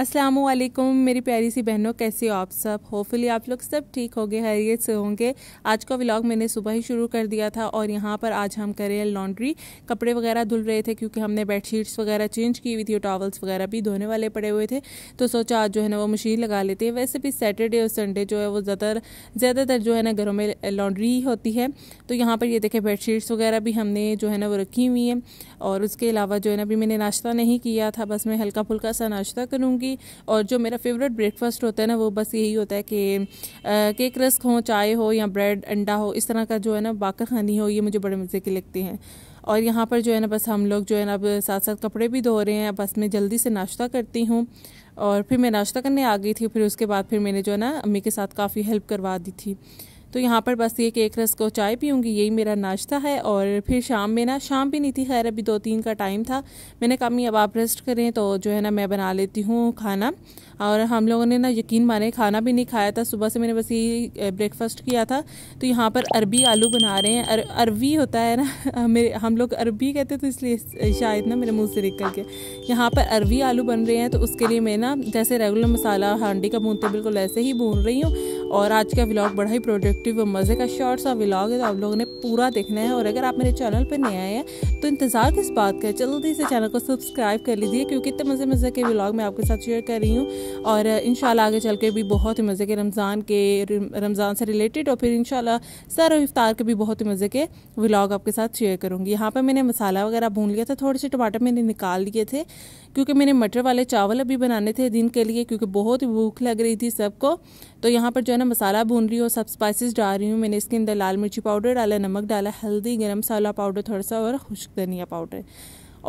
अस्सलाम वालेकुम मेरी प्यारी सी बहनों कैसे हो आप सब होपफुली आप लोग सब ठीक होंगे हैरियत से होंगे आज का व्लॉग मैंने सुबह ही शुरू कर दिया था और यहाँ पर आज हम कर रहे हैं लॉन्ड्री कपड़े वगैरह धुल रहे थे क्योंकि हमने बेडशीट्स वगैरह चेंज की हुई थी और टॉवल्स वगैरह भी धोने वाले पड़े हुए थे तो सोचा आज जो है ना वो मशीन लगा लेते हैं वैसे भी सैटरडे और संडे जो है वो ज़्यादा ज़्यादातर जो है ना घरों में लॉन्ड्री ही होती है तो यहाँ पर ये देखे शीट्स वगैरह भी हमने जो है ना वो रखी हुई हैं और उसके अलावा जो है ना अभी मैंने नाश्ता नहीं किया था बस मैं हल्का फुल्का सा नाश्ता करूँगी करूँगी और जो मेरा फेवरेट ब्रेकफास्ट होता है ना वो बस यही होता है कि केक रस्क हो चाय हो या ब्रेड अंडा हो इस तरह का जो है ना बाकर खानी हो ये मुझे बड़े मज़े की लगती हैं और यहाँ पर जो है ना बस हम लोग जो है ना अब साथ साथ कपड़े भी धो रहे हैं बस मैं जल्दी से नाश्ता करती हूँ और फिर मैं नाश्ता करने आ गई थी फिर उसके बाद फिर मैंने जो है ना अम्मी के साथ काफ़ी हेल्प करवा दी थी तो यहाँ पर बस ये केक रस को चाय पीऊँगी यही मेरा नाश्ता है और फिर शाम में ना शाम भी नहीं थी खैर अभी दो तीन का टाइम था मैंने कहा अब आप रेस्ट करें तो जो है ना मैं बना लेती हूँ खाना और हम लोगों ने ना यकीन माने खाना भी नहीं खाया था सुबह से मैंने बस यही ब्रेकफास्ट किया था तो यहाँ पर अरबी आलू बना रहे हैं अर, अरबी होता है ना मेरे हम लोग अरबी कहते तो इसलिए शायद ना मेरे मुँह से निकल के यहाँ पर अरबी आलू बन रहे हैं तो उसके लिए मैं ना जैसे रेगुलर मसाला हांडी का भूनते बिल्कुल ऐसे ही भून रही हूँ और आज का व्लॉग बड़ा ही प्रोडक्टिव और मज़े का शॉर्ट सा व्लॉग है तो आप लोगों ने पूरा देखना है और अगर आप मेरे चैनल पर नए आए हैं तो इंतज़ार किस बात का है जल्दी से चैनल को सब्सक्राइब कर लीजिए क्योंकि इतने मज़े मज़े के व्लॉग मैं आपके साथ शेयर कर रही हूँ और इन आगे चल के भी बहुत ही मज़े के रमज़ान के रमज़ान से रिलेटेड और फिर इन सर और इफ्तार के भी बहुत ही मज़े के व्लॉग आपके साथ शेयर करूँगी यहाँ पर मैंने मसाला वगैरह भून लिया था थोड़े से टमाटर मैंने निकाल लिए थे क्योंकि मैंने मटर वाले चावल अभी बनाने थे दिन के लिए क्योंकि बहुत ही भूख लग रही थी सबको तो यहाँ पर जो है ना मसाला भून रही हूँ सब स्पाइसेस डाल रही हूँ मैंने इसके अंदर लाल मिर्ची पाउडर डाला नमक डाला हल्दी गर्म मसाला पाउडर थोड़ा सा और खुश्क धनिया पाउडर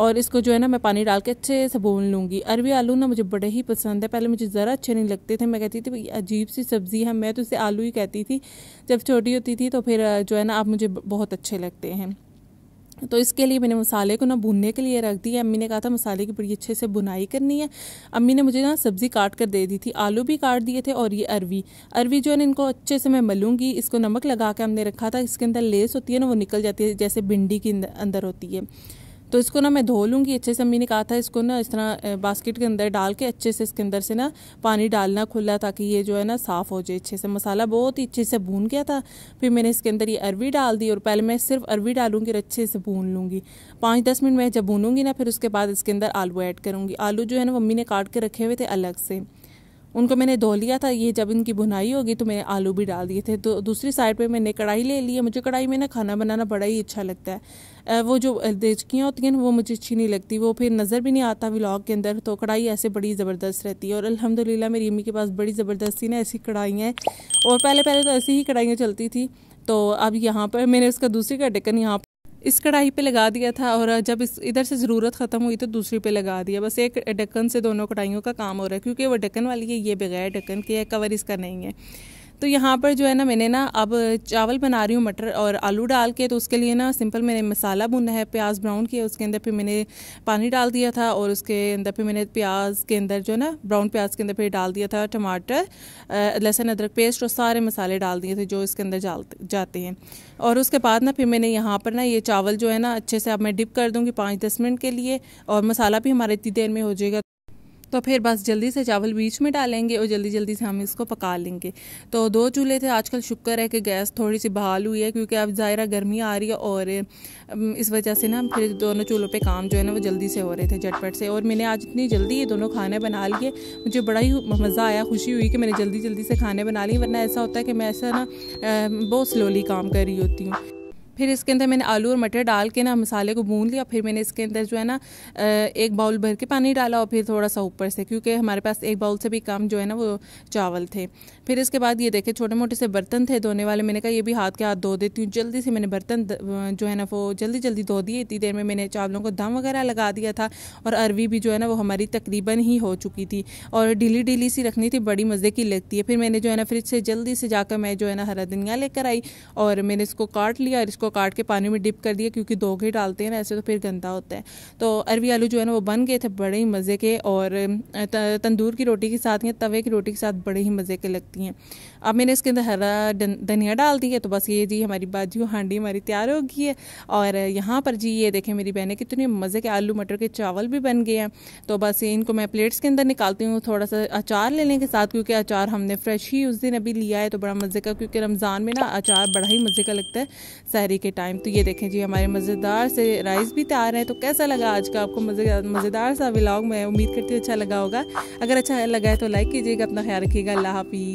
और इसको जो है ना मैं पानी डाल के अच्छे से भून लूँगी अरवी आलू ना मुझे बड़े ही पसंद है पहले मुझे ज़रा अच्छे नहीं लगते थे मैं कहती थी अजीब सी सब्ज़ी है मैं तो इसे आलू ही कहती थी जब छोटी होती थी तो फिर जो है ना आप मुझे बहुत अच्छे लगते हैं तो इसके लिए मैंने मसाले को ना भूनने के लिए रख दिया अम्मी ने कहा था मसाले की बड़ी अच्छे से बुनाई करनी है अम्मी ने मुझे ना सब्ज़ी काट कर दे दी थी आलू भी काट दिए थे और ये अरवी अरवी जो है ना इनको अच्छे से मैं मलूंगी इसको नमक लगा के हमने रखा था इसके अंदर लेस होती है ना वो निकल जाती है जैसे भिंडी के अंदर होती है तो इसको ना मैं धो लूँगी अच्छे से अम्मी ने कहा था इसको ना इस तरह बास्केट के अंदर डाल के अच्छे से इसके अंदर से ना पानी डालना खुला ताकि ये जो है ना साफ़ हो जाए अच्छे से मसाला बहुत ही अच्छे से भून गया था फिर मैंने इसके अंदर ये अरवी डाल दी और पहले मैं सिर्फ अरवी डालूँगी और अच्छे से भून लूँगी पाँच दस मिनट मैं जब भूनूंगी ना फिर उसके बाद इसके अंदर आलू ऐड करूँगी आलू जो है ना मम्मी ने काट के रखे हुए थे अलग से उनको मैंने धो लिया था ये जब इनकी बुनाई होगी तो मैंने आलू भी डाल दिए थे तो दूसरी साइड पे मैंने कढ़ाई ले ली है मुझे कढ़ाई में ना खाना बनाना बड़ा ही अच्छा लगता है वो जो देचकियाँ होती हैं वो मुझे अच्छी नहीं लगती वो फिर नज़र भी नहीं आता व्लॉग के अंदर तो कढ़ाई ऐसे बड़ी ज़बरदस्त रहती है और अलहमदिल्ला मेरी अम्मी के पास बड़ी ज़बरदस्ती ना ऐसी कढ़ाइयाँ हैं और पहले पहले तो ऐसी ही कढ़ाइयाँ चलती थी तो अब यहाँ पर मैंने उसका दूसरी का ढक्कन यहाँ इस कढ़ाई पे लगा दिया था और जब इस इधर से ज़रूरत ख़त्म हुई तो दूसरी पे लगा दिया बस एक ढक्कन से दोनों कढ़ाइयों का काम हो रहा है क्योंकि वो ढक्कन वाली है ये बगैर ढक्कन के कवर इसका नहीं है तो यहाँ पर जो है ना मैंने ना अब चावल बना रही हूँ मटर और आलू डाल के तो उसके लिए ना सिंपल मैंने मसाला भुना है प्याज ब्राउन किया उसके अंदर फिर मैंने पानी डाल दिया था और उसके अंदर फिर मैंने प्याज के अंदर जो है ना ब्राउन प्याज के अंदर फिर डाल दिया था टमाटर लहसुन अदरक पेस्ट और सारे मसाले डाल दिए थे जो इसके अंदर जाते हैं और उसके बाद ना फिर मैंने यहाँ पर ना ये चावल जो है ना अच्छे से अब मैं डिप कर दूँगी पाँच दस मिनट के लिए और मसाला भी हमारे इतनी देर में हो जाएगा तो फिर बस जल्दी से चावल बीच में डालेंगे और जल्दी जल्दी से हम इसको पका लेंगे तो दो चूल्हे थे आजकल शुक्र है कि गैस थोड़ी सी बहाल हुई है क्योंकि अब ज़ाहरा गर्मी आ रही है और इस वजह से ना फिर दोनों चूल्हों पर काम जो है ना वो जल्दी से हो रहे थे झटपट से और मैंने आज इतनी जल्दी ये दोनों खाने बना लिए मुझे बड़ा ही मज़ा आया खुशी हुई कि मैंने जल्दी जल्दी से खाने बना लिए वरना ऐसा होता है कि मैं ऐसा ना बहुत स्लोली काम कर रही होती हूँ फिर इसके अंदर मैंने आलू और मटर डाल के ना मसाले को भून लिया फिर मैंने इसके अंदर जो है ना एक बाउल भर के पानी डाला और फिर थोड़ा सा ऊपर से क्योंकि हमारे पास एक बाउल से भी कम जो है ना वो चावल थे फिर इसके बाद ये देखे छोटे मोटे से बर्तन थे धोने वाले मैंने कहा ये भी हाथ के हाथ धो देती हूँ जल्दी से मैंने बर्तन जो है ना वो जल्दी जल्दी धो दिए इतनी देर में मैंने चावलों को दम वगैरह लगा दिया था और अरवी भी जो है ना वो हमारी तकरीबन ही हो चुकी थी और ढीली ढीली सी रखनी थी बड़ी मज़े की लगती है फिर मैंने जो है ना फ्रिज से जल्दी से जाकर मैं जो है ना हरा धनिया लेकर आई और मैंने इसको काट लिया और इसको उसको काट के पानी में डिप कर दिया क्योंकि दो घी डालते हैं ऐसे तो फिर गंदा होता है तो अरवी आलू जो है ना वो बन गए थे बड़े ही मज़े के और तंदूर की रोटी के साथ या तवे की रोटी के साथ बड़े ही मज़े के लगती हैं अब मैंने इसके अंदर हरा धनिया डाल दी है तो बस ये जी हमारी बाजू हांडी हमारी तैयार हो गई है और यहाँ पर जी ये देखें मेरी बहनें कितने मज़े के आलू मटर के चावल भी बन गए हैं तो बस इनको मैं प्लेट्स के अंदर निकालती हूँ थोड़ा सा अचार लेने के साथ क्योंकि अचार हमने फ्रेश ही उस दिन अभी लिया है तो बड़ा मज़े का क्योंकि रमज़ान में ना अचार बड़ा ही मज़े का लगता है सहरी इफ्तारी के टाइम तो ये देखें जी हमारे मज़ेदार से राइस भी तैयार तो हैं तो कैसा लगा आज का आपको मज़ेदार सा व्लॉग मैं उम्मीद करती हूँ अच्छा लगा होगा अगर अच्छा लगा है तो लाइक कीजिएगा अपना ख्याल रखिएगा अल्लाह हाफी